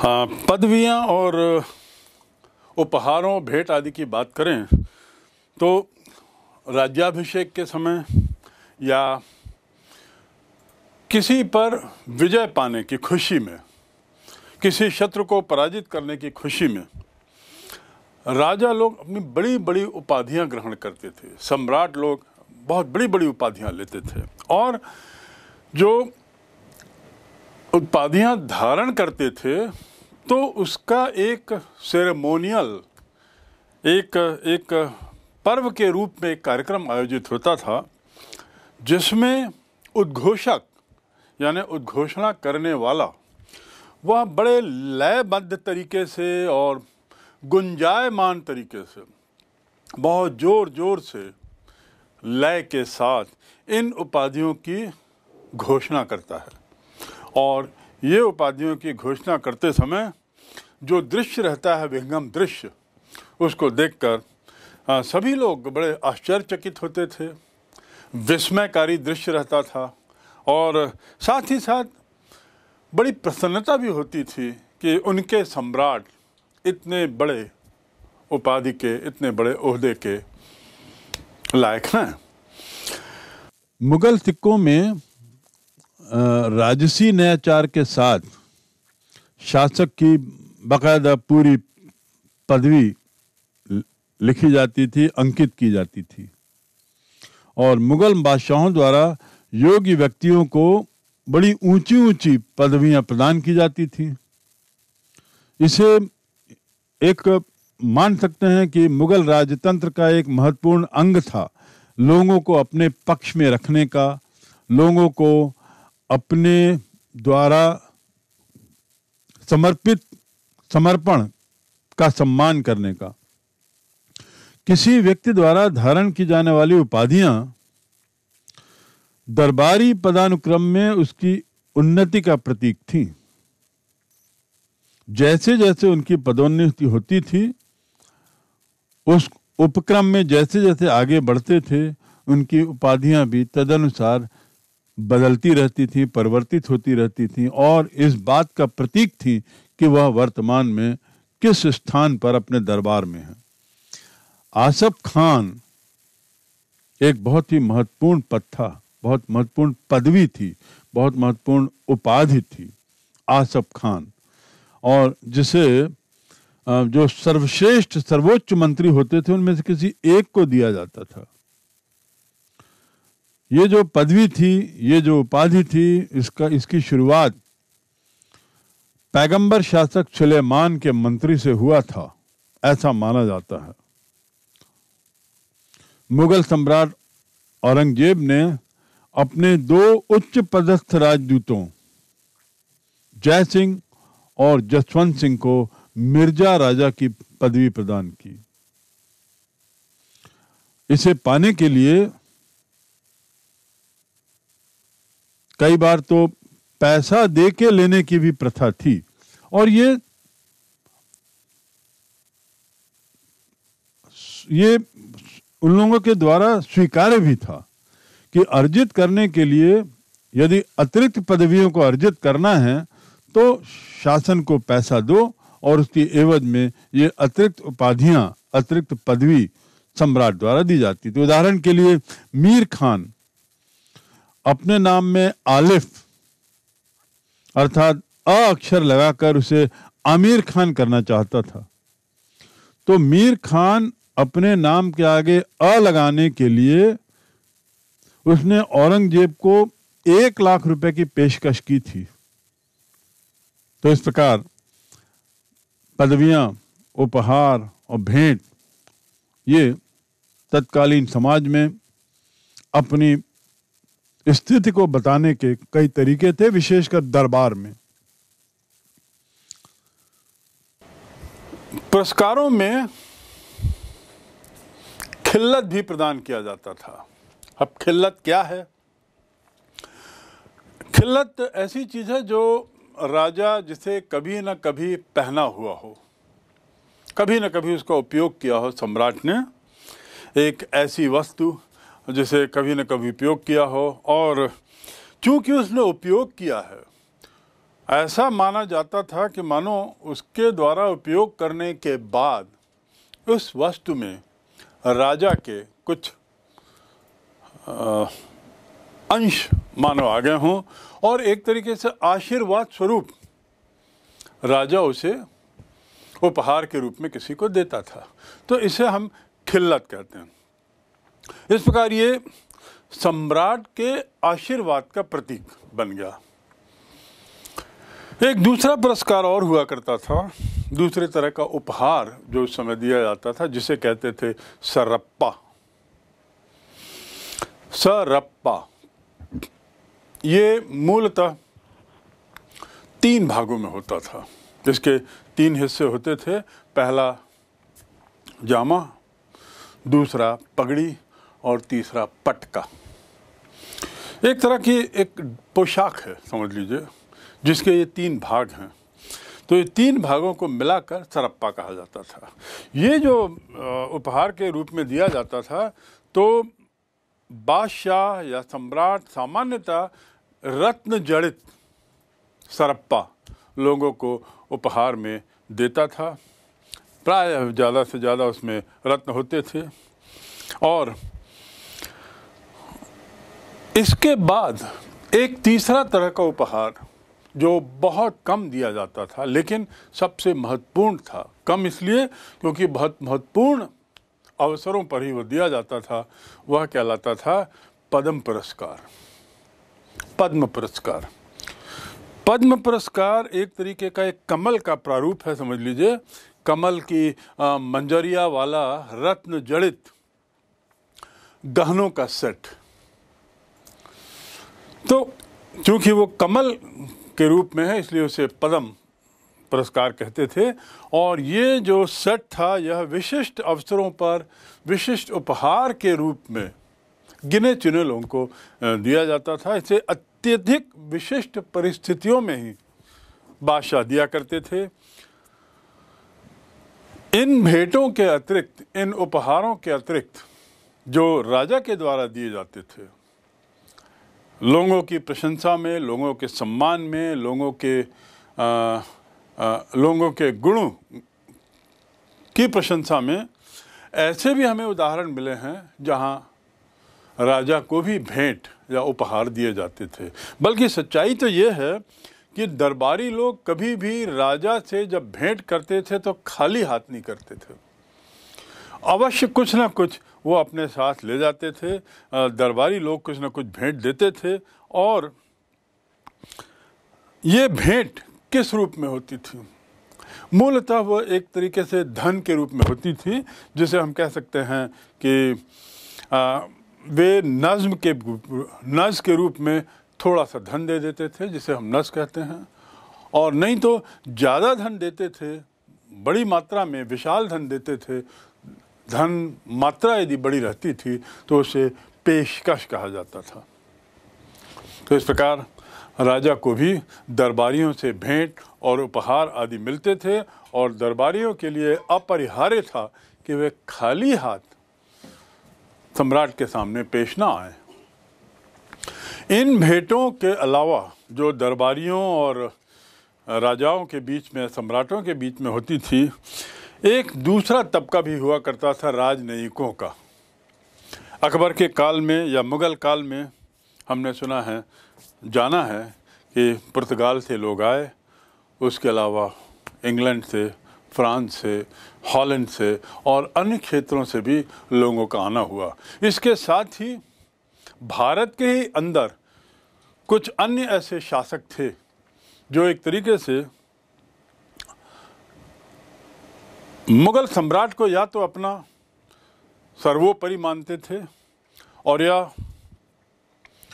हाँ पदवियाँ और उपहारों भेंट आदि की बात करें तो राज्याभिषेक के समय या किसी पर विजय पाने की खुशी में किसी शत्रु को पराजित करने की खुशी में राजा लोग अपनी बड़ी बड़ी उपाधियां ग्रहण करते थे सम्राट लोग बहुत बड़ी बड़ी उपाधियां लेते थे और जो उत्पादियाँ धारण करते थे तो उसका एक सेरेमोनियल एक एक पर्व के रूप में एक कार्यक्रम आयोजित होता था जिसमें उद्घोषक यानी उद्घोषणा करने वाला वह बड़े लयबद्ध तरीके से और गुंजायमान तरीके से बहुत ज़ोर ज़ोर से लय के साथ इन उपाधियों की घोषणा करता है और ये उपाधियों की घोषणा करते समय जो दृश्य रहता है विहंगम दृश्य उसको देखकर सभी लोग बड़े आश्चर्यचकित होते थे विस्मयकारी दृश्य रहता था और साथ ही साथ बड़ी प्रसन्नता भी होती थी कि उनके सम्राट इतने बड़े उपाधि के इतने बड़े ओहदे के लायक हैं मुगल सिक्कों में राजसी नयाचार के साथ शासक की बाकायदा पूरी पदवी लिखी जाती थी अंकित की जाती थी और मुगल बादशाहों द्वारा योग्य व्यक्तियों को बड़ी ऊंची ऊंची पदवियां प्रदान की जाती थी इसे एक मान सकते हैं कि मुगल राजतंत्र का एक महत्वपूर्ण अंग था लोगों को अपने पक्ष में रखने का लोगों को अपने द्वारा समर्पित समर्पण का सम्मान करने का किसी व्यक्ति द्वारा धारण की जाने वाली उपाधियां दरबारी पदानुक्रम में उसकी उन्नति का प्रतीक थी जैसे जैसे उनकी पदोन्नति होती थी उस उपक्रम में जैसे जैसे आगे बढ़ते थे उनकी उपाधियां भी तदनुसार बदलती रहती थी परिवर्तित होती रहती थी और इस बात का प्रतीक थी कि वह वर्तमान में किस स्थान पर अपने दरबार में है आसफ खान एक बहुत ही महत्वपूर्ण पद था बहुत महत्वपूर्ण पदवी थी बहुत महत्वपूर्ण उपाधि थी आसफ खान और जिसे जो सर्वश्रेष्ठ सर्वोच्च मंत्री होते थे उनमें से किसी एक को दिया जाता था ये जो पदवी थी ये जो उपाधि थी इसका इसकी शुरुआत पैगंबर शासक सुलेमान के मंत्री से हुआ था ऐसा माना जाता है मुगल सम्राट औरंगजेब ने अपने दो उच्च पदस्थ राजदूतों जय सिंह और जसवंत सिंह को मिर्जा राजा की पदवी प्रदान की इसे पाने के लिए कई बार तो पैसा दे के लेने की भी प्रथा थी और ये ये उन लोगों के द्वारा स्वीकार्य भी था कि अर्जित करने के लिए यदि अतिरिक्त पदवियों को अर्जित करना है तो शासन को पैसा दो और उसकी एवज में ये अतिरिक्त उपाधियां अतिरिक्त पदवी सम्राट द्वारा दी जाती थी उदाहरण के लिए मीर खान अपने नाम में आलिफ अर्थात अ अक्षर लगाकर उसे आमिर खान करना चाहता था तो मीर खान अपने नाम के आगे अ लगाने के लिए उसने औरंगजेब को एक लाख रुपए की पेशकश की थी तो इस प्रकार पदवियां उपहार और भेंट ये तत्कालीन समाज में अपनी स्थिति को बताने के कई तरीके थे विशेषकर दरबार में पुरस्कारों में खिल्लत भी प्रदान किया जाता था अब खिल्लत क्या है खिल्लत ऐसी चीज़ है जो राजा जिसे कभी ना कभी पहना हुआ हो कभी ना कभी उसका उपयोग किया हो सम्राट ने एक ऐसी वस्तु जिसे कभी न कभी उपयोग किया हो और क्योंकि उसने उपयोग किया है ऐसा माना जाता था कि मानो उसके द्वारा उपयोग करने के बाद उस वस्तु में राजा के कुछ अंश मानो आ गए हों और एक तरीके से आशीर्वाद स्वरूप राजा उसे उपहार के रूप में किसी को देता था तो इसे हम खिल्लत कहते हैं इस प्रकार ये सम्राट के आशीर्वाद का प्रतीक बन गया एक दूसरा पुरस्कार और हुआ करता था दूसरे तरह का उपहार जो उस समय दिया जाता था जिसे कहते थे सरप्पा सरप्पा ये मूलतः तीन भागों में होता था इसके तीन हिस्से होते थे पहला जामा दूसरा पगड़ी और तीसरा पटका एक तरह की एक पोशाक है समझ लीजिए जिसके ये तीन भाग हैं तो ये तीन भागों को मिलाकर सरप्पा कहा जाता था ये जो उपहार के रूप में दिया जाता था तो बादशाह या सम्राट सामान्यतः रत्न जड़ित सरप्पा लोगों को उपहार में देता था प्राय ज़्यादा से ज़्यादा उसमें रत्न होते थे और इसके बाद एक तीसरा तरह का उपहार जो बहुत कम दिया जाता था लेकिन सबसे महत्वपूर्ण था कम इसलिए क्योंकि बहुत महत्वपूर्ण अवसरों पर ही वह दिया जाता था वह कहलाता था पद्म पुरस्कार पद्म पुरस्कार पद्म पुरस्कार एक तरीके का एक कमल का प्रारूप है समझ लीजिए कमल की मंजरिया वाला रत्न जड़ित गहनों का सेट तो चूंकि वो कमल के रूप में है इसलिए उसे पदम पुरस्कार कहते थे और ये जो सेट था यह विशिष्ट अवसरों पर विशिष्ट उपहार के रूप में गिने चुने लोगों को दिया जाता था इसे अत्यधिक विशिष्ट परिस्थितियों में ही बादशाह दिया करते थे इन भेंटों के अतिरिक्त इन उपहारों के अतिरिक्त जो राजा के द्वारा दिए जाते थे लोगों की प्रशंसा में लोगों के सम्मान में लोगों के आ, आ, लोगों के गुणों की प्रशंसा में ऐसे भी हमें उदाहरण मिले हैं जहाँ राजा को भी भेंट या उपहार दिए जाते थे बल्कि सच्चाई तो ये है कि दरबारी लोग कभी भी राजा से जब भेंट करते थे तो खाली हाथ नहीं करते थे अवश्य कुछ ना कुछ वो अपने साथ ले जाते थे दरबारी लोग कुछ ना कुछ भेंट देते थे और ये भेंट किस रूप में होती थी मूलतः वह एक तरीके से धन के रूप में होती थी जिसे हम कह सकते हैं कि आ, वे नज्म के नज के रूप में थोड़ा सा धन दे देते थे जिसे हम नज कहते हैं और नहीं तो ज़्यादा धन देते थे बड़ी मात्रा में विशाल धन देते थे धन मात्रा यदि बड़ी रहती थी तो उसे पेशकश कहा जाता था तो इस प्रकार राजा को भी दरबारियों से भेंट और उपहार आदि मिलते थे और दरबारियों के लिए अपरिहार्य था कि वे खाली हाथ सम्राट के सामने पेश ना आए इन भेंटों के अलावा जो दरबारियों और राजाओं के बीच में सम्राटों के बीच में होती थी एक दूसरा तबका भी हुआ करता था राजनयिकों का अकबर के काल में या मुग़ल काल में हमने सुना है जाना है कि पुर्तगाल से लोग आए उसके अलावा इंग्लैंड से फ्रांस से हॉलैंड से और अन्य क्षेत्रों से भी लोगों का आना हुआ इसके साथ ही भारत के ही अंदर कुछ अन्य ऐसे शासक थे जो एक तरीके से मुगल सम्राट को या तो अपना सर्वोपरि मानते थे और या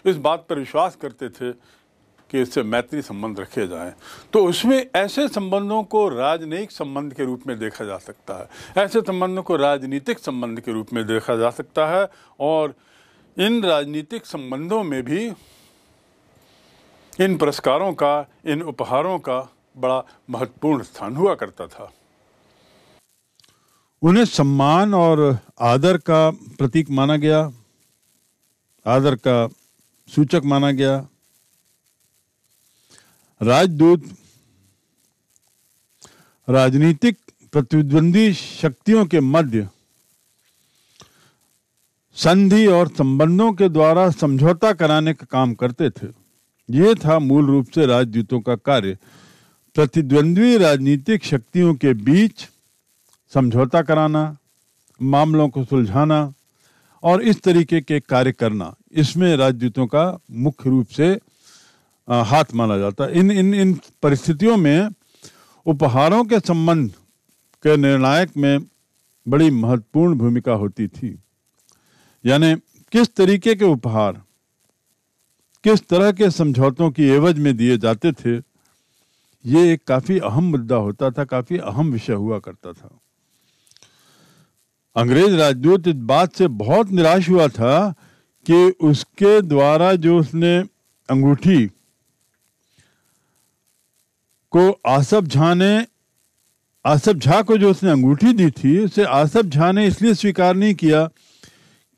इस बात पर विश्वास करते थे कि इससे मैत्री संबंध रखे जाएं तो उसमें ऐसे संबंधों को राजनयिक संबंध के रूप में देखा जा सकता है ऐसे संबंधों को राजनीतिक संबंध के रूप में देखा जा सकता है और इन राजनीतिक संबंधों में भी इन पुरस्कारों का इन उपहारों का बड़ा महत्वपूर्ण स्थान हुआ करता था उन्हें सम्मान और आदर का प्रतीक माना गया आदर का सूचक माना गया राजदूत राजनीतिक प्रतिद्वंदी शक्तियों के मध्य संधि और संबंधों के द्वारा समझौता कराने का काम करते थे ये था मूल रूप से राजदूतों का कार्य प्रतिद्वंद्वी राजनीतिक शक्तियों के बीच समझौता कराना मामलों को सुलझाना और इस तरीके के कार्य करना इसमें राजदूतों का मुख्य रूप से हाथ माना जाता है इन इन इन परिस्थितियों में उपहारों के संबंध के निर्णायक में बड़ी महत्वपूर्ण भूमिका होती थी यानी किस तरीके के उपहार किस तरह के समझौतों की एवज में दिए जाते थे ये एक काफ़ी अहम मुद्दा होता था काफ़ी अहम विषय हुआ करता था अंग्रेज राजदूत इस बात से बहुत निराश हुआ था कि उसके द्वारा जो उसने अंगूठी को आसफ झा ने आसफ झा को जो उसने अंगूठी दी थी उसे आसफ झा ने इसलिए स्वीकार नहीं किया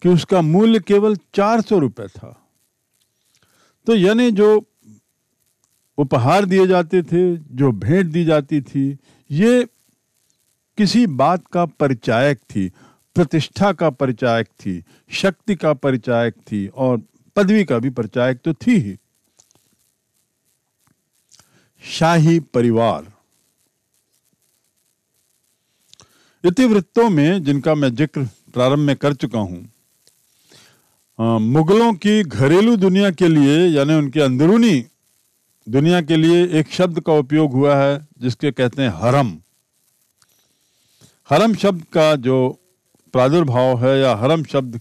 कि उसका मूल्य केवल चार सौ रुपये था तो यानी जो उपहार दिए जाते थे जो भेंट दी जाती थी ये किसी बात का परिचायक थी प्रतिष्ठा का परिचायक थी शक्ति का परिचायक थी और पदवी का भी परिचायक तो थी ही शाही परिवार इतिवृत्तों में जिनका मैं जिक्र प्रारंभ में कर चुका हूं मुगलों की घरेलू दुनिया के लिए यानी उनके अंदरूनी दुनिया के लिए एक शब्द का उपयोग हुआ है जिसके कहते हैं हरम हरम शब्द का जो प्रादुर्भाव है या हरम शब्द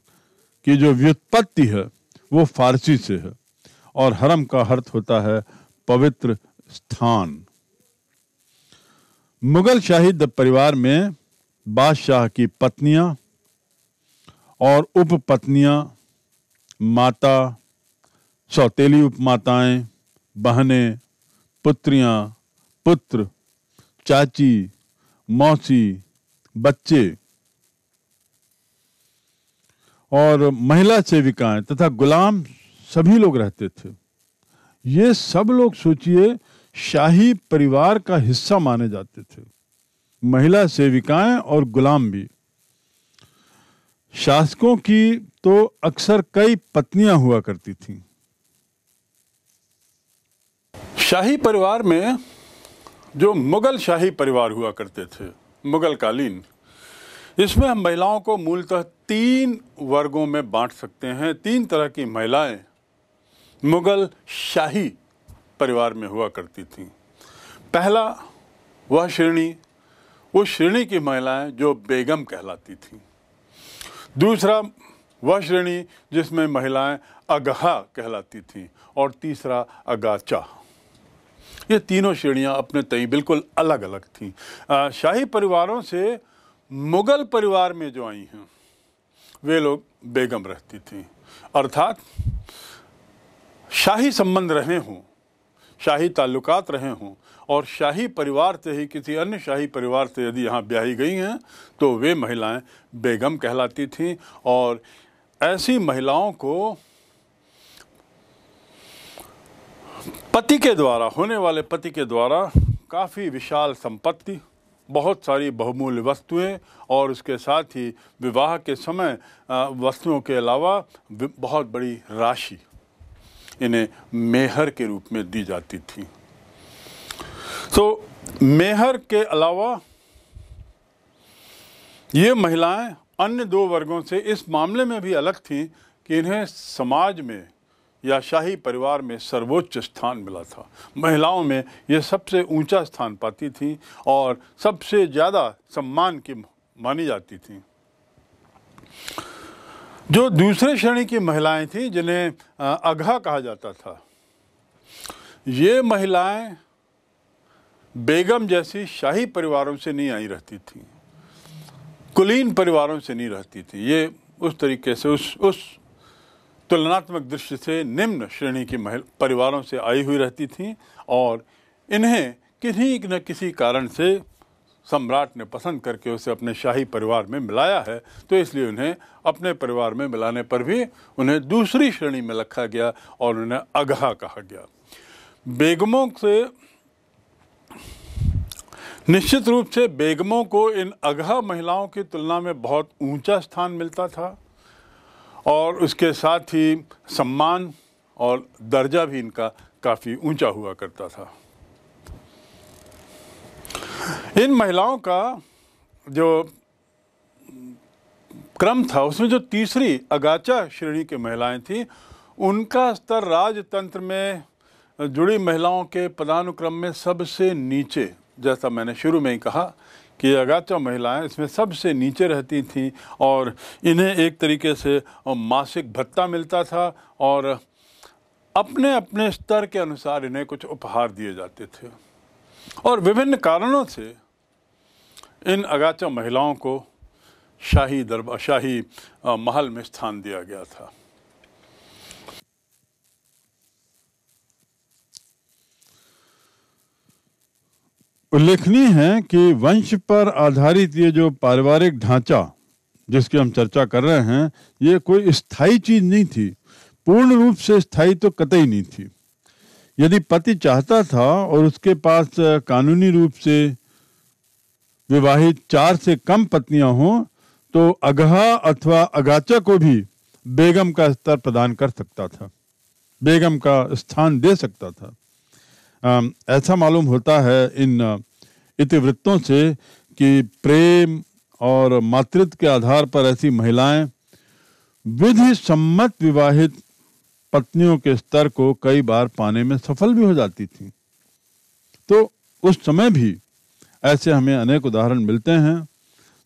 की जो व्युत्पत्ति है वो फारसी से है और हरम का अर्थ होता है पवित्र स्थान मुगल शाही परिवार में बादशाह की पत्नियां और उप पत्नियां माता सौतेली उपमाताएं बहने पुत्रियां पुत्र चाची मौसी बच्चे और महिला सेविकाएं तथा गुलाम सभी लोग रहते थे ये सब लोग सोचिए शाही परिवार का हिस्सा माने जाते थे महिला सेविकाएं और गुलाम भी शासकों की तो अक्सर कई पत्नियां हुआ करती थीं। शाही परिवार में जो मुगल शाही परिवार हुआ करते थे मुगलकालीन इसमें हम महिलाओं को मूलतः तीन वर्गों में बांट सकते हैं तीन तरह की महिलाएं मुगल शाही परिवार में हुआ करती थीं पहला वह श्रेणी उस श्रेणी की महिलाएं जो बेगम कहलाती थीं दूसरा वह श्रेणी जिसमें महिलाएं अगहा कहलाती थीं और तीसरा अगाचा ये तीनों श्रेणियाँ अपने तय बिल्कुल अलग अलग थीं शाही परिवारों से मुग़ल परिवार में जो आई हैं वे लोग बेगम रहती थीं अर्थात शाही संबंध रहे हों शाही ताल्लुकात रहे हों और शाही परिवार से ही किसी अन्य शाही परिवार से यदि यहाँ ब्याही गई हैं तो वे महिलाएं बेगम कहलाती थीं और ऐसी महिलाओं को पति के द्वारा होने वाले पति के द्वारा काफ़ी विशाल संपत्ति बहुत सारी बहुमूल्य वस्तुएं और उसके साथ ही विवाह के समय वस्तुओं के अलावा बहुत बड़ी राशि इन्हें मेहर के रूप में दी जाती थी तो मेहर के अलावा ये महिलाएं अन्य दो वर्गों से इस मामले में भी अलग थीं कि इन्हें समाज में या शाही परिवार में सर्वोच्च स्थान मिला था महिलाओं में यह सबसे ऊंचा स्थान पाती थी और सबसे ज़्यादा सम्मान की मानी जाती थी जो दूसरे श्रेणी की महिलाएं थीं जिन्हें अघा कहा जाता था ये महिलाएं बेगम जैसी शाही परिवारों से नहीं आई रहती थी कुलीन परिवारों से नहीं रहती थी ये उस तरीके से उस उस तुलनात्मक दृष्टि से निम्न श्रेणी की महिला परिवारों से आई हुई रहती थीं और इन्हें किन्हीं न किसी कारण से सम्राट ने पसंद करके उसे अपने शाही परिवार में मिलाया है तो इसलिए उन्हें अपने परिवार में मिलाने पर भी उन्हें दूसरी श्रेणी में रखा गया और उन्हें अगहा कहा गया बेगमों से निश्चित रूप से बेगमों को इन अगहा महिलाओं की तुलना में बहुत ऊंचा स्थान मिलता था और उसके साथ ही सम्मान और दर्जा भी इनका काफ़ी ऊंचा हुआ करता था इन महिलाओं का जो क्रम था उसमें जो तीसरी अगाचा श्रेणी की महिलाएं थीं उनका स्तर राजतंत्र में जुड़ी महिलाओं के पदानुक्रम में सबसे नीचे जैसा मैंने शुरू में ही कहा कि अगाचा महिलाएं इसमें सबसे नीचे रहती थीं और इन्हें एक तरीके से मासिक भत्ता मिलता था और अपने अपने स्तर के अनुसार इन्हें कुछ उपहार दिए जाते थे और विभिन्न कारणों से इन अगाचा महिलाओं को शाही दरबार शाही महल में स्थान दिया गया था उल्लेखनीय है कि वंश पर आधारित ये जो पारिवारिक ढांचा जिसकी हम चर्चा कर रहे हैं ये कोई स्थायी चीज नहीं थी पूर्ण रूप से स्थायी तो कतई नहीं थी यदि पति चाहता था और उसके पास कानूनी रूप से विवाहित चार से कम पत्नियां हों तो अगहा अथवा अगाचा को भी बेगम का स्तर प्रदान कर सकता था बेगम का स्थान दे सकता था ऐसा मालूम होता है इन इतिवृत्तों से कि प्रेम और मातृत्व के आधार पर ऐसी महिलाएं विधि सम्मत विवाहित पत्नियों के स्तर को कई बार पाने में सफल भी हो जाती थी तो उस समय भी ऐसे हमें अनेक उदाहरण मिलते हैं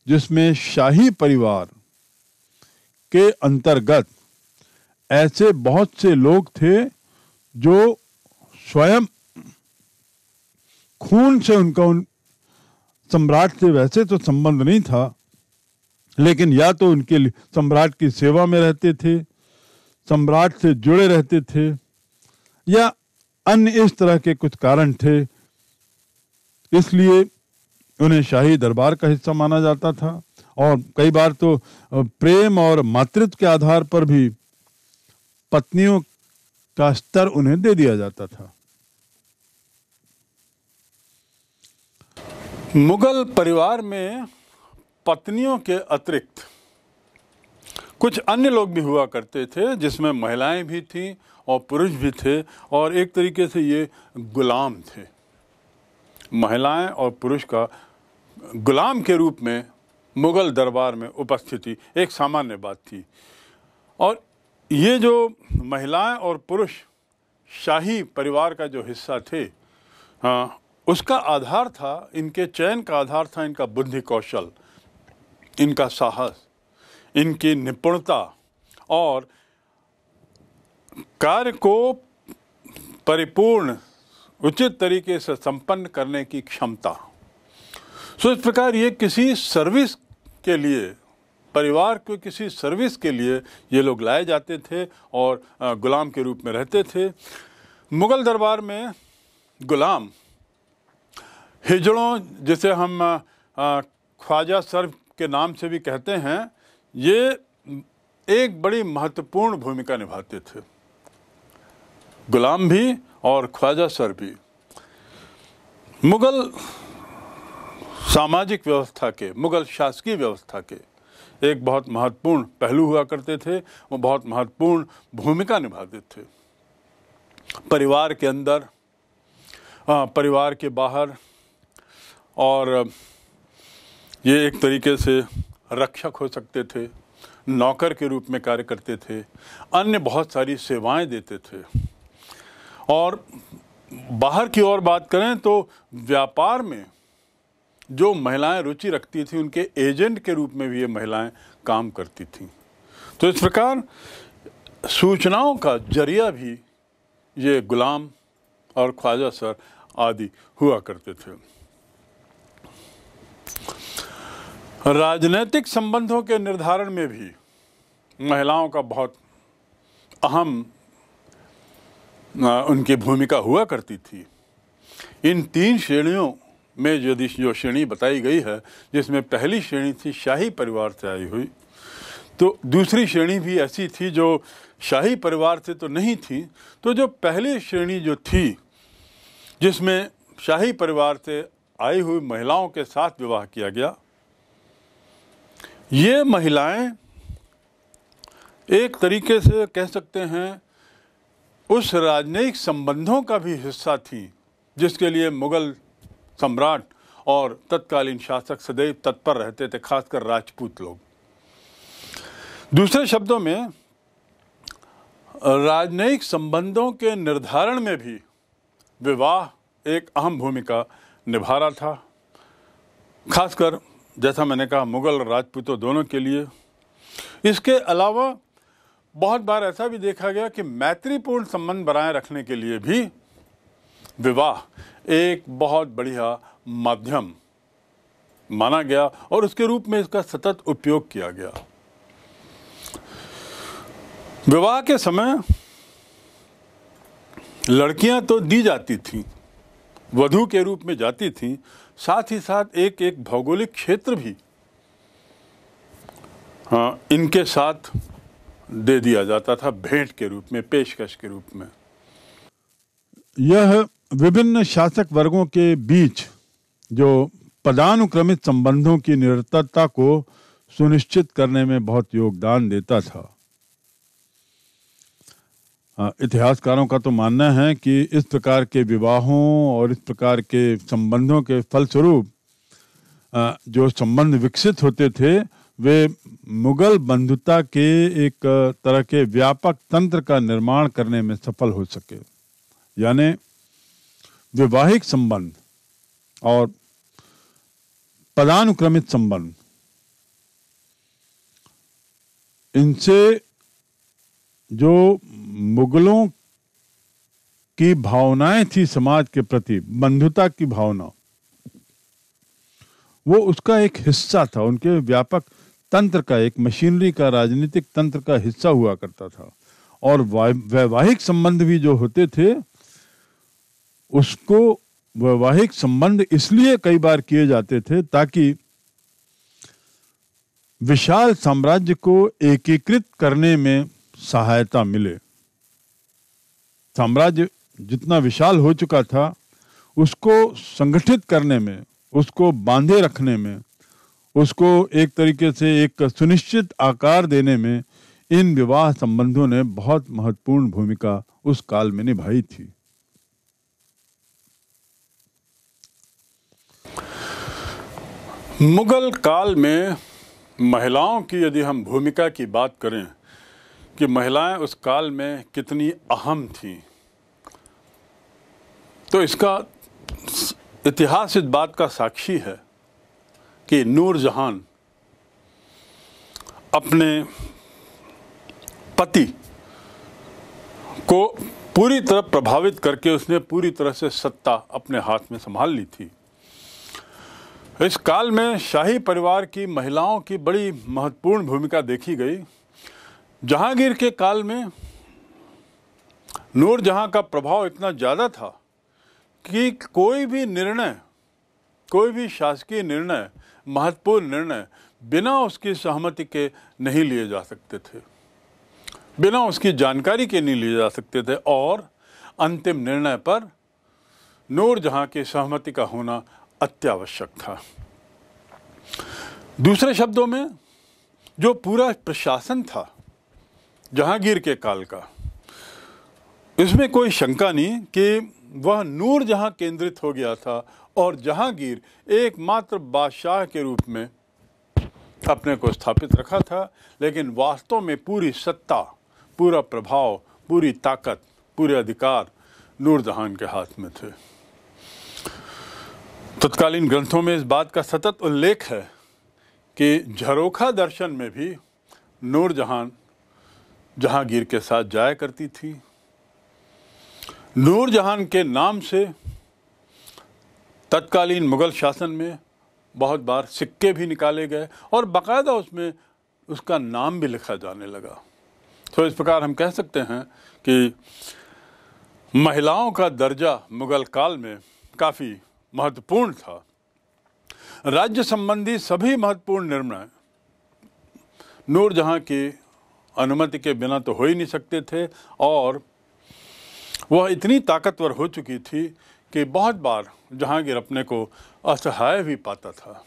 जिसमें शाही परिवार के अंतर्गत ऐसे बहुत से लोग थे जो स्वयं खून से उनका उन सम्राट से वैसे तो संबंध नहीं था लेकिन या तो उनके सम्राट की सेवा में रहते थे सम्राट से जुड़े रहते थे या अन्य इस तरह के कुछ कारण थे इसलिए उन्हें शाही दरबार का हिस्सा माना जाता था और कई बार तो प्रेम और मातृत्व के आधार पर भी पत्नियों का स्तर उन्हें दे दिया जाता था मुगल परिवार में पत्नियों के अतिरिक्त कुछ अन्य लोग भी हुआ करते थे जिसमें महिलाएं भी थीं और पुरुष भी थे और एक तरीके से ये गुलाम थे महिलाएं और पुरुष का गुलाम के रूप में मुग़ल दरबार में उपस्थिति एक सामान्य बात थी और ये जो महिलाएं और पुरुष शाही परिवार का जो हिस्सा थे हाँ उसका आधार था इनके चयन का आधार था इनका बुद्धि कौशल इनका साहस इनकी निपुणता और कार्य को परिपूर्ण उचित तरीके से संपन्न करने की क्षमता सो इस प्रकार ये किसी सर्विस के लिए परिवार को किसी सर्विस के लिए ये लोग लाए जाते थे और गुलाम के रूप में रहते थे मुग़ल दरबार में गुलाम हिजड़ों जिसे हम ख्वाजा सर्फ के नाम से भी कहते हैं ये एक बड़ी महत्वपूर्ण भूमिका निभाते थे गुलाम भी और ख्वाजा सर भी मुग़ल सामाजिक व्यवस्था के मुग़ल शासकीय व्यवस्था के एक बहुत महत्वपूर्ण पहलू हुआ करते थे वो बहुत महत्वपूर्ण भूमिका निभाते थे परिवार के अंदर परिवार के बाहर और ये एक तरीके से रक्षक हो सकते थे नौकर के रूप में कार्य करते थे अन्य बहुत सारी सेवाएं देते थे और बाहर की ओर बात करें तो व्यापार में जो महिलाएं रुचि रखती थी उनके एजेंट के रूप में भी ये महिलाएं काम करती थीं तो इस प्रकार सूचनाओं का जरिया भी ये गुलाम और ख्वाजा सर आदि हुआ करते थे राजनीतिक संबंधों के निर्धारण में भी महिलाओं का बहुत अहम उनकी भूमिका हुआ करती थी इन तीन श्रेणियों में यदि जो श्रेणी बताई गई है जिसमें पहली श्रेणी थी शाही परिवार से आई हुई तो दूसरी श्रेणी भी ऐसी थी जो शाही परिवार से तो नहीं थी तो जो पहली श्रेणी जो थी जिसमें शाही परिवार से आई हुई महिलाओं के साथ विवाह किया गया ये महिलाएं एक तरीके से कह सकते हैं उस राजनयिक संबंधों का भी हिस्सा थी जिसके लिए मुगल सम्राट और तत्कालीन शासक सदैव तत्पर रहते थे खासकर राजपूत लोग दूसरे शब्दों में राजनयिक संबंधों के निर्धारण में भी विवाह एक अहम भूमिका निभा रहा था खासकर जैसा मैंने कहा मुग़ल राजपूतों दोनों के लिए इसके अलावा बहुत बार ऐसा भी देखा गया कि मैत्रीपूर्ण संबंध बनाए रखने के लिए भी विवाह एक बहुत बढ़िया माध्यम माना गया और उसके रूप में इसका सतत उपयोग किया गया विवाह के समय लड़कियां तो दी जाती थीं वधु के रूप में जाती थीं साथ ही साथ एक एक भौगोलिक क्षेत्र भी हाँ, इनके साथ दे दिया जाता था भेंट के रूप में पेशकश के रूप में यह विभिन्न शासक वर्गों के बीच जो पदानुक्रमित संबंधों की निरंतरता को सुनिश्चित करने में बहुत योगदान देता था इतिहासकारों का तो मानना है कि इस प्रकार के विवाहों और इस प्रकार के संबंधों के फलस्वरूप जो संबंध विकसित होते थे वे मुगल बंधुता के एक तरह के व्यापक तंत्र का निर्माण करने में सफल हो सके यानी वैवाहिक संबंध और पदानुक्रमित संबंध इनसे जो मुगलों की भावनाएं थी समाज के प्रति बंधुता की भावना वो उसका एक हिस्सा था उनके व्यापक तंत्र का एक मशीनरी का राजनीतिक तंत्र का हिस्सा हुआ करता था और वैवाहिक संबंध भी जो होते थे उसको वैवाहिक संबंध इसलिए कई बार किए जाते थे ताकि विशाल साम्राज्य को एकीकृत करने में सहायता मिले साम्राज्य जितना विशाल हो चुका था उसको संगठित करने में उसको बांधे रखने में उसको एक तरीके से एक सुनिश्चित आकार देने में इन विवाह संबंधों ने बहुत महत्वपूर्ण भूमिका उस काल में निभाई थी मुगल काल में महिलाओं की यदि हम भूमिका की बात करें कि महिलाएं उस काल में कितनी अहम थीं तो इसका इतिहास इस बात का साक्षी है कि नूर जहान अपने पति को पूरी तरह प्रभावित करके उसने पूरी तरह से सत्ता अपने हाथ में संभाल ली थी इस काल में शाही परिवार की महिलाओं की बड़ी महत्वपूर्ण भूमिका देखी गई जहांगीर के काल में नूर जहां का प्रभाव इतना ज़्यादा था कि कोई भी निर्णय कोई भी शासकीय निर्णय महत्वपूर्ण निर्णय बिना उसकी सहमति के नहीं लिए जा सकते थे बिना उसकी जानकारी के नहीं लिए जा सकते थे और अंतिम निर्णय पर नूर जहां की सहमति का होना अत्यावश्यक था दूसरे शब्दों में जो पूरा प्रशासन था जहांगीर के काल का इसमें कोई शंका नहीं कि वह नूर जहाँ केंद्रित हो गया था और जहांगीर एकमात्र बादशाह के रूप में अपने को स्थापित रखा था लेकिन वास्तव में पूरी सत्ता पूरा प्रभाव पूरी ताकत पूरे अधिकार नूरजहान के हाथ में थे तत्कालीन ग्रंथों में इस बात का सतत उल्लेख है कि झरोखा दर्शन में भी नूरजहान जहांगीर के साथ जाया करती थी नूरजहान के नाम से तत्कालीन मुग़ल शासन में बहुत बार सिक्के भी निकाले गए और बाकायदा उसमें उसका नाम भी लिखा जाने लगा तो इस प्रकार हम कह सकते हैं कि महिलाओं का दर्जा मुग़ल काल में काफ़ी महत्वपूर्ण था राज्य संबंधी सभी महत्वपूर्ण निर्णय नूरजहाँ की अनुमति के बिना तो हो ही नहीं सकते थे और वह इतनी ताकतवर हो चुकी थी कि बहुत बार जहांगीर अपने को असहाय भी पाता था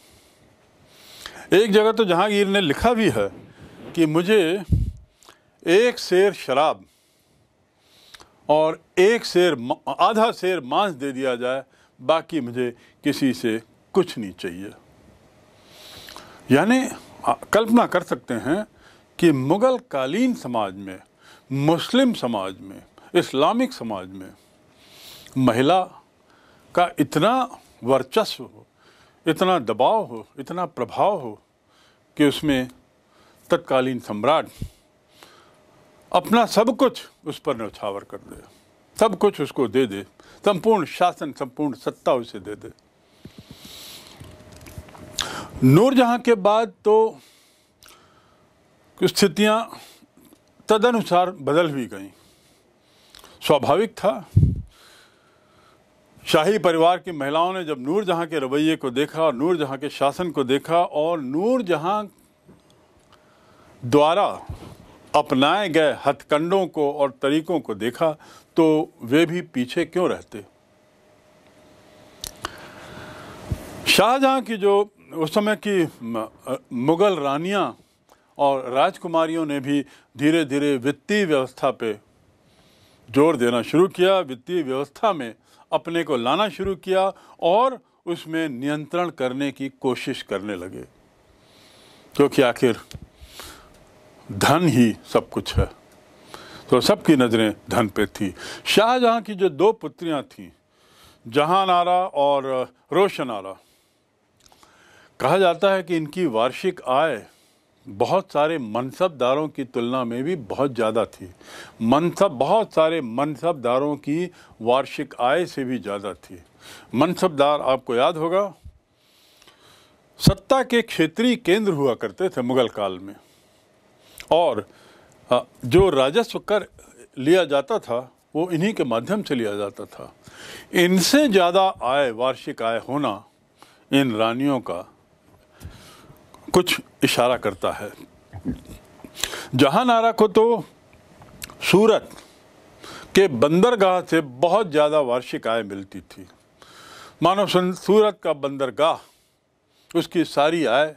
एक जगह तो जहांगीर ने लिखा भी है कि मुझे एक शेर शराब और एक शेर आधा शेर मांस दे दिया जाए बाकी मुझे किसी से कुछ नहीं चाहिए यानी कल्पना कर सकते हैं कि मुग़ल कालीन समाज में मुस्लिम समाज में इस्लामिक समाज में महिला का इतना वर्चस्व हो इतना दबाव हो इतना प्रभाव हो कि उसमें तत्कालीन सम्राट अपना सब कुछ उस पर नछावर कर दे सब कुछ उसको दे दे संपूर्ण शासन संपूर्ण सत्ता उसे दे दे नूरजहाँ के बाद तो स्थितियाँ तदनुसार बदल भी गईं स्वाभाविक था शाही परिवार की महिलाओं ने जब नूर जहाँ के रवैये को देखा और जहां के शासन को देखा और नूर जहां द्वारा अपनाए गए हथकंडों को और तरीकों को देखा तो वे भी पीछे क्यों रहते शाहजहाँ की जो उस समय की मुग़ल रानियाँ और राजकुमारियों ने भी धीरे धीरे वित्तीय व्यवस्था पे जोर देना शुरू किया वित्तीय व्यवस्था में अपने को लाना शुरू किया और उसमें नियंत्रण करने की कोशिश करने लगे क्योंकि तो आखिर धन ही सब कुछ है तो सबकी नज़रें धन पे थी शाहजहाँ की जो दो पुत्रियाँ थीं जहान आरा और रोशन आरा कहा जाता है कि इनकी वार्षिक आय बहुत सारे मनसबदारों की तुलना में भी बहुत ज़्यादा थी मनसब बहुत सारे मनसबदारों की वार्षिक आय से भी ज़्यादा थी मनसबदार आपको याद होगा सत्ता के क्षेत्रीय केंद्र हुआ करते थे मुगल काल में और जो राजस्व कर लिया जाता था वो इन्हीं के माध्यम से लिया जाता था इनसे ज़्यादा आय वार्षिक आय होना इन रानियों का कुछ इशारा करता है जहां नारा को तो सूरत के बंदरगाह से बहुत ज़्यादा वार्षिक आय मिलती थी मानव सूरत का बंदरगाह उसकी सारी आय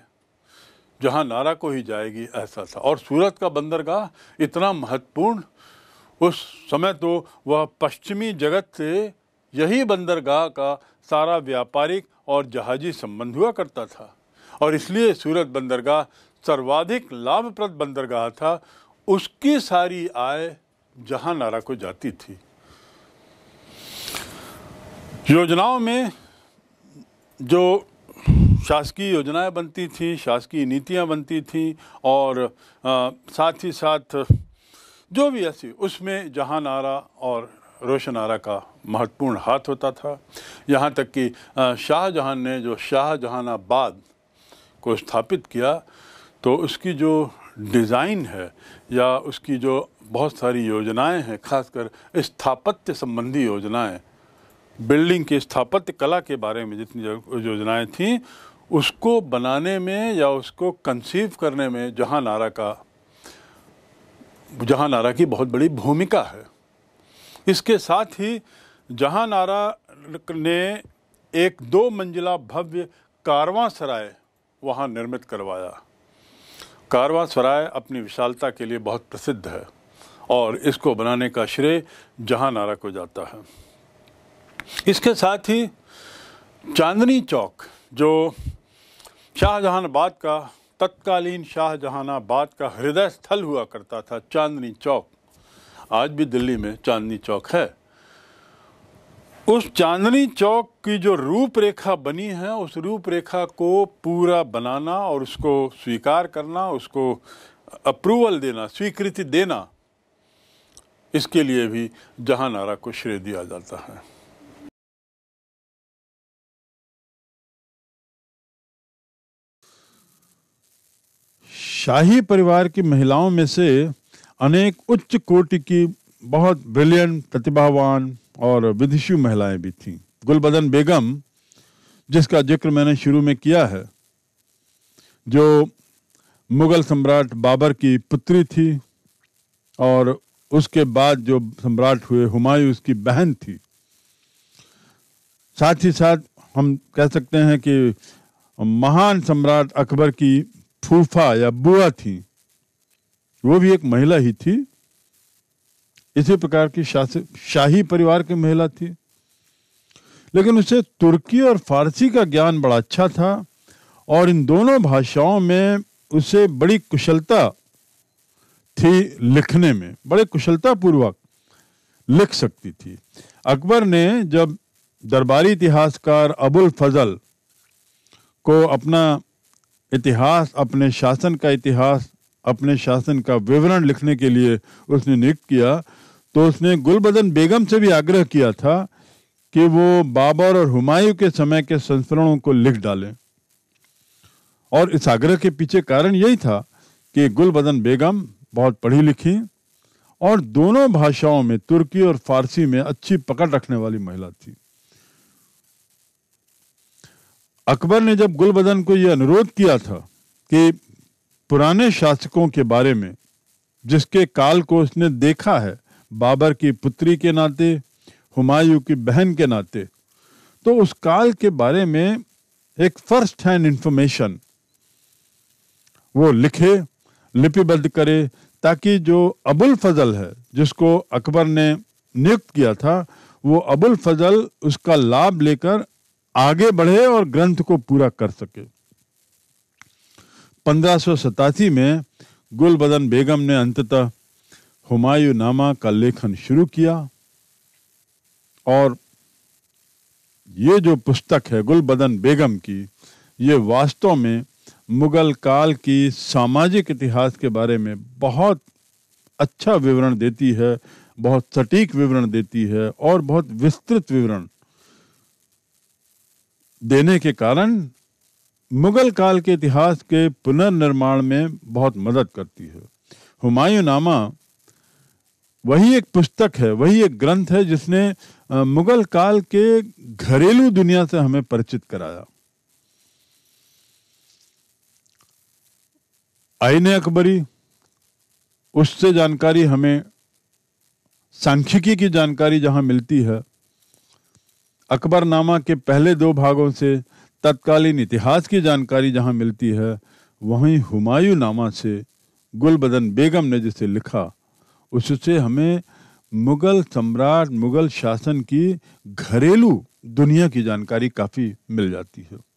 जहां नारा को ही जाएगी ऐसा था और सूरत का बंदरगाह इतना महत्वपूर्ण उस समय तो वह पश्चिमी जगत से यही बंदरगाह का सारा व्यापारिक और जहाजी संबंध हुआ करता था और इसलिए सूरत बंदरगाह सर्वाधिक लाभप्रद बंदरगाह था उसकी सारी आय जहां नारा को जाती थी योजनाओं में जो शासकीय योजनाएं बनती थी शासकीय नीतियां बनती थी और आ, साथ ही साथ जो भी ऐसी उसमें जहां नारा और रोशन आरा का महत्वपूर्ण हाथ होता था यहाँ तक कि शाहजहां ने जो शाहजहानाबाद को स्थापित किया तो उसकी जो डिज़ाइन है या उसकी जो बहुत सारी योजनाएं हैं खासकर स्थापत्य संबंधी योजनाएं बिल्डिंग की स्थापत्य कला के बारे में जितनी योजनाएं थीं उसको बनाने में या उसको कंसीव करने में जहाँ नारा का जहाँ नारा की बहुत बड़ी भूमिका है इसके साथ ही जहाँ नारा ने एक दो मंजिला भव्य कारवां सराय वहाँ निर्मित करवाया कारवा सराय अपनी विशालता के लिए बहुत प्रसिद्ध है और इसको बनाने का श्रेय जहाँ नारा को जाता है इसके साथ ही चांदनी चौक जो शाहजहानाबाद का तत्कालीन शाहजहानाबाद का हृदय स्थल हुआ करता था चांदनी चौक आज भी दिल्ली में चांदनी चौक है उस चांदनी चौक की जो रूपरेखा बनी है उस रूपरेखा को पूरा बनाना और उसको स्वीकार करना उसको अप्रूवल देना स्वीकृति देना इसके लिए भी जहां नारा को श्रेय दिया जाता है शाही परिवार की महिलाओं में से अनेक उच्च कोटि की बहुत ब्रिलियंट प्रतिभावान और विदिशु महिलाएं भी थीं गुलबदन बेगम जिसका जिक्र मैंने शुरू में किया है जो मुग़ल सम्राट बाबर की पुत्री थी और उसके बाद जो सम्राट हुए हुमायूं उसकी बहन थी साथ ही साथ हम कह सकते हैं कि महान सम्राट अकबर की फूफा या बुआ थी वो भी एक महिला ही थी इसी प्रकार की शाही परिवार की महिला थी लेकिन उसे तुर्की और फारसी का ज्ञान बड़ा अच्छा था और इन दोनों भाषाओं में उसे बड़ी कुशलता थी लिखने में बड़े कुशलता पूर्वक लिख सकती थी अकबर ने जब दरबारी इतिहासकार अबुल फजल को अपना इतिहास अपने शासन का इतिहास अपने शासन का विवरण लिखने के लिए उसने नियुक्त किया तो उसने गुलबदन बेगम से भी आग्रह किया था कि वो बाबर और हुमायूं के समय के संस्मरणों को लिख डालें और इस आग्रह के पीछे कारण यही था कि गुलबदन बेगम बहुत पढ़ी लिखी और दोनों भाषाओं में तुर्की और फारसी में अच्छी पकड़ रखने वाली महिला थी अकबर ने जब गुलबदन को यह अनुरोध किया था कि पुराने शासकों के बारे में जिसके काल को उसने देखा है बाबर की पुत्री के नाते हुमायूं की बहन के नाते तो उस काल के बारे में एक फर्स्ट हैंड इंफॉर्मेशन वो लिखे लिपिबद्ध करे ताकि जो अबुल फजल है जिसको अकबर ने नियुक्त किया था वो अबुल फजल उसका लाभ लेकर आगे बढ़े और ग्रंथ को पूरा कर सके पंद्रह में गुलबदन बेगम ने अंततः हुमायूं नामा का लेखन शुरू किया और ये जो पुस्तक है गुलबदन बेगम की ये वास्तव में मुगल काल की सामाजिक इतिहास के बारे में बहुत अच्छा विवरण देती है बहुत सटीक विवरण देती है और बहुत विस्तृत विवरण देने के कारण मुगल काल के इतिहास के पुनर्निर्माण में बहुत मदद करती है हुमायूं नामा वही एक पुस्तक है वही एक ग्रंथ है जिसने मुगल काल के घरेलू दुनिया से हमें परिचित कराया आईने अकबरी उससे जानकारी हमें सांख्यिकी की जानकारी जहां मिलती है अकबरनामा के पहले दो भागों से तत्कालीन इतिहास की जानकारी जहां मिलती है वहीं हुमायूं नामा से गुलबदन बेगम ने जिसे लिखा उससे हमें मुगल सम्राट मुगल शासन की घरेलू दुनिया की जानकारी काफ़ी मिल जाती है